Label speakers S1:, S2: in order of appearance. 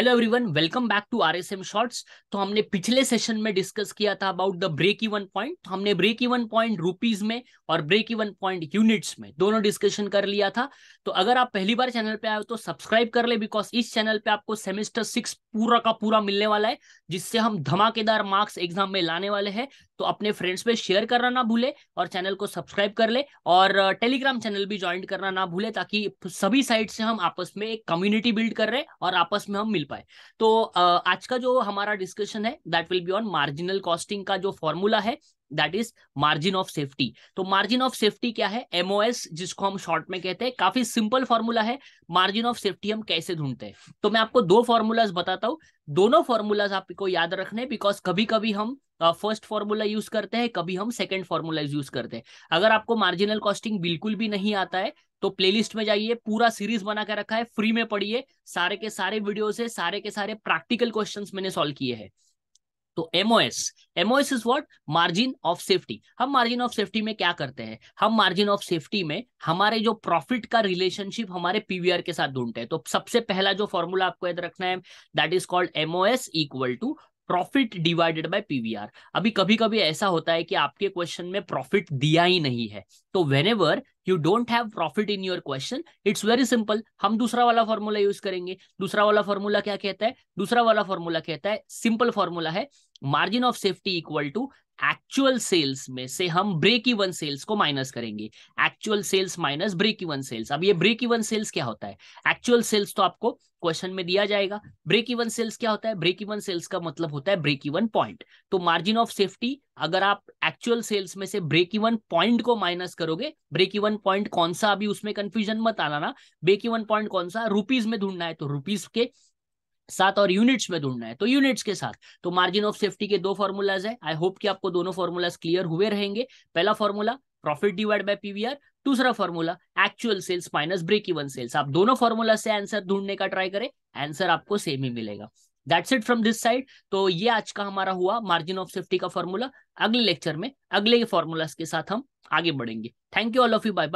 S1: hello everyone welcome back to RSM shorts तो हमने पिछले सेशन में डिस्कस किया था about the break even point तो हमने ब्रेक इवन पॉइंट रुपीज में और ब्रेक इवन पॉइंट यूनिट्स में दोनों डिस्कशन कर लिया था तो अगर आप पहली बार चैनल पे आए हो तो सब्सक्राइब कर ले बिकॉज इस चैनल पे आपको सेमेस्टर सिक्स पूरा का पूरा मिलने वाला है जिससे हम धमाकेदार मार्क्स एग्जाम में लाने वाले हैं तो अपने फ्रेंड्स पे शेयर करना ना भूले और चैनल को सब्सक्राइब कर ले और टेलीग्राम uh, चैनल भी ज्वाइन करना ना भूले ताकि सभी साइड से हम आपस में एक कम्युनिटी बिल्ड कर रहे और आपस में हम मिल पाए तो आज का जो हमारा डिस्कशन है that will be on marginal costing का जो फॉर्मूला है that is margin of safety तो मार्जिन ऑफ सेफ्टी क्या है एमओएस जिसको हम शॉर्ट में कहते हैं काफी सिंपल फॉर्मूला है मार्जिन ऑफ सेफ्टी हम कैसे ढूंढते हैं तो मैं आपको दो फॉर्मूलाज बताता हूँ दोनों फॉर्मूलाज आपको याद रखने बिकॉज कभी कभी हम फर्स्ट फॉर्मूला यूज करते हैं कभी हम सेकेंड फॉर्मूला यूज करते हैं अगर आपको मार्जिनल कॉस्टिंग बिल्कुल भी नहीं आता है तो प्लेलिस्ट में जाइए पूरा सीरीज बना के रखा है फ्री में पढ़िए सारे के सारे वीडियो से सारे के सारे प्रैक्टिकल क्वेश्चंस मैंने सॉल्व किए हैं तो MOS MOS is what margin of safety हम मार्जिन ऑफ सेफ्टी में क्या करते हैं हम मार्जिन ऑफ सेफ्टी में हमारे जो प्रॉफिट का रिलेशनशिप हमारे पीवीआर के साथ ढूंढते हैं तो सबसे पहला जो फॉर्मूला आपको याद रखना है that is called MOS equal to profit divided by PVR अभी कभी कभी ऐसा होता है कि आपके क्वेश्चन में प्रॉफिट दिया ही नहीं है तो when you don't have profit in your question it's very simple हम दूसरा वाला फॉर्मूला यूज करेंगे दूसरा वाला फॉर्मूला क्या कहता है दूसरा वाला फॉर्मूला कहता है सिंपल फॉर्मूला है margin of safety equal to actual sales में से हम ब्रेक इवन सेल्स को माइनस करेंगे actual sales minus break even sales अब ये ब्रेक इवन सेल्स क्या होता है एक्चुअल सेल्स तो आपको क्वेश्चन में दिया जाएगा ब्रेक इवन सेल्स क्या होता है ब्रेक इवन सेल्स का मतलब होता है ब्रेक इवन पॉइंट तो मार्जिन ऑफ सेफ्टी अगर आप एक्चुअल सेल्स में से ब्रेक इवन पॉइंट को माइनस करोगे ब्रेक इवन पॉइंट कौन सा अभी उसमें कंफ्यूजन मत आना ना ब्रेक इवन पॉइंट कौन सा रुपीज में ढूंढना है तो रुपीज के साथ और यूनिट्स में ढूंढना है तो यूनिट्स के साथ तो मार्जिन ऑफ सेफ्टी के दो फॉर्मूलाज है आई होप कि आपको दोनों फॉर्मूलाज क्लियर हुए रहेंगे पहला formula profit divide by PVR दूसरा formula actual sales minus break even sales आप दोनों फॉर्मूला से आंसर ढूंढने का ट्राई करें आंसर आपको सेम ही मिलेगा that's it from this side तो ये आज का हमारा हुआ मार्जिन ऑफ सेफ्टी का फॉर्मूला अगले लेक्चर में अगले फॉर्मूलाज के साथ हम आगे बढ़ेंगे thank you all of you bye bye